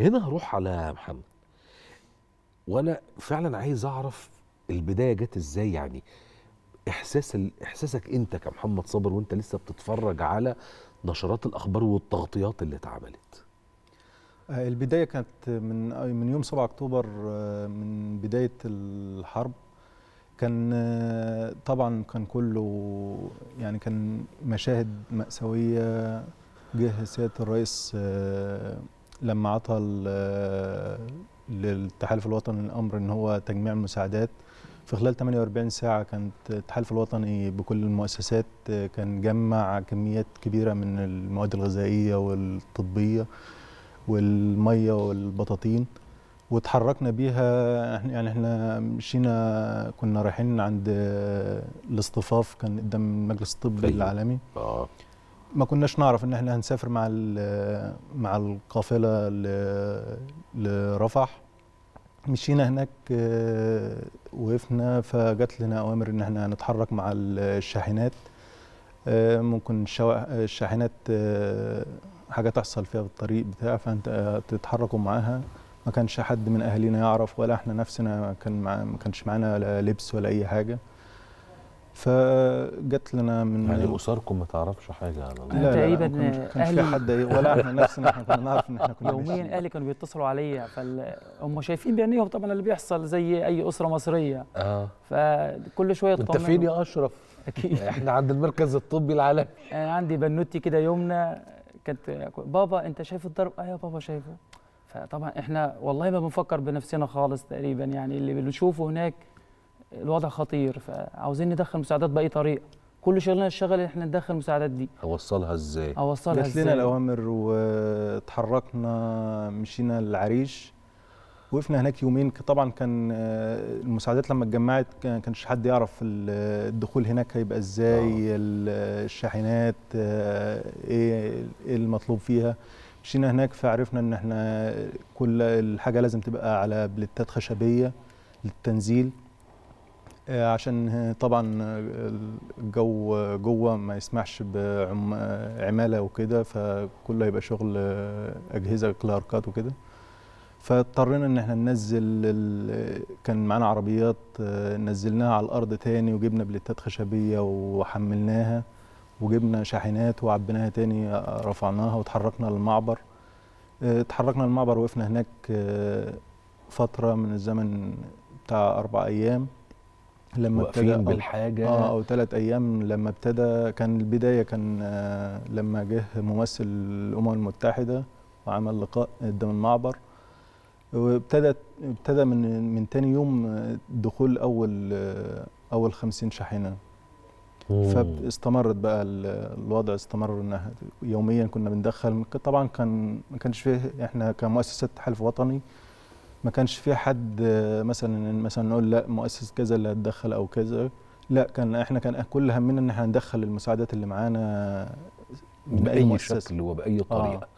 هنا هروح على محمد وانا فعلا عايز اعرف البدايه جت ازاي يعني احساس احساسك انت كمحمد صابر وانت لسه بتتفرج على نشرات الاخبار والتغطيات اللي اتعملت آه، البدايه كانت من من يوم 7 اكتوبر آه، من بدايه الحرب كان آه، طبعا كان كله يعني كان مشاهد مأساوية جه سيادة الرئيس لما عطى للتحالف الوطني الامر ان هو تجميع المساعدات في خلال 48 ساعه كانت التحالف الوطني بكل المؤسسات كان جمع كميات كبيره من المواد الغذائيه والطبيه والميه والبطاطين وتحركنا بيها يعني احنا مشينا كنا رايحين عند الاصطفاف كان قدام المجلس الطبي طيب. العالمي اه ما كناش نعرف ان احنا هنسافر مع مع القافله لرفح مشينا هناك آه، وقفنا فجت لنا اوامر ان احنا هنتحرك مع الشاحنات آه، ممكن الشاحنات آه، حاجه تحصل فيها في الطريق بتاع فانت تتحركوا معاها ما كانش حد من اهالينا يعرف ولا احنا نفسنا كان ما كانش معانا لا لبس ولا اي حاجه فجت لنا من يعني اسركم ما تعرفش حاجه على الله تقريبا ما كانش في حد ولا احنا نفسنا احنا كنا نعرف ان احنا كنا يوميا اهلي كانوا بيتصلوا عليا فهم شايفين بعينيهم طبعا اللي بيحصل زي اي اسره مصريه اه فكل شويه انت فين يا اشرف؟ اكيد احنا عند المركز الطبي العالمي انا عندي بنوتي كده يومنا كانت بابا انت شايف الضرب؟ ايوه يا بابا شايفه فطبعا احنا والله ما بنفكر بنفسنا خالص تقريبا يعني اللي بنشوفه هناك الوضع خطير فعاوزين ندخل مساعدات باي طريقه كل شغلنا الشغل احنا ندخل المساعدات دي اوصلها ازاي اوصلها ازاي لنا الاوامر واتحركنا مشينا للعريش وقفنا هناك يومين طبعا كان آه، المساعدات لما اتجمعت ما كانش حد يعرف الدخول هناك هيبقى ازاي آه. الشاحنات آه، إيه،, ايه المطلوب فيها مشينا هناك فعرفنا ان احنا كل الحاجه لازم تبقى على بلتات خشبيه للتنزيل آه، عشان طبعا آه، الجو آه، جوه ما يسمحش بعماله وكده فكله هيبقى شغل اجهزه كلاركات وكده فاضطرينا ان احنا ننزل كان معانا عربيات نزلناها على الارض تاني وجبنا بليتات خشبيه وحملناها وجبنا شاحنات وعبيناها تاني رفعناها وتحركنا للمعبر اتحركنا للمعبر وقفنا هناك فتره من الزمن بتاع اربع ايام لما ابتدى بالحاجه اه او ثلاث ايام لما ابتدى كان البدايه كان آه، لما جه ممثل الامم المتحده وعمل لقاء قدام المعبر وابتدت ابتدى من من ثاني يوم آه، دخول اول آه، اول 50 شاحنه فاستمرت بقى الوضع استمر انها يوميا كنا بندخل طبعا كان ما كانش فيه احنا كمؤسسه حلف وطني ما كانش في حد آه، مثلا مثلا نقول لا مؤسس كذا اللي هتدخل او كذا لا كان احنا كان كل همنا ان احنا ندخل المساعدات اللي معانا باي مؤسسة. شكل وباي آه. طريقه آه.